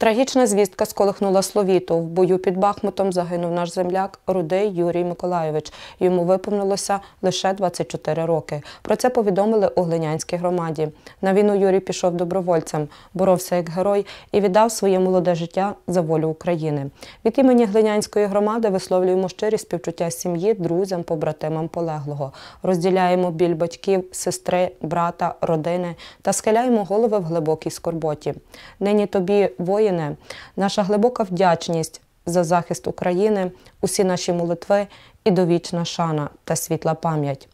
Трагічна звістка сколихнула Словіту. В бою під Бахмутом загинув наш земляк Рудий Юрій Миколайович. Йому виповнилося лише 24 роки. Про це повідомили у Глинянській громаді. На війну Юрій пішов добровольцем, боровся як герой і віддав своє молоде життя за волю України. Від імені Глинянської громади висловлюємо щирі співчуття сім'ї, друзям, побратимам полеглого. Розділяємо біль батьків, сестри, брата, родини та схиляємо голови в глибокій скорботі. Нині тобі воїн. України. Наша глибока вдячність за захист України, усі наші молитви і довічна шана та світла пам'ять.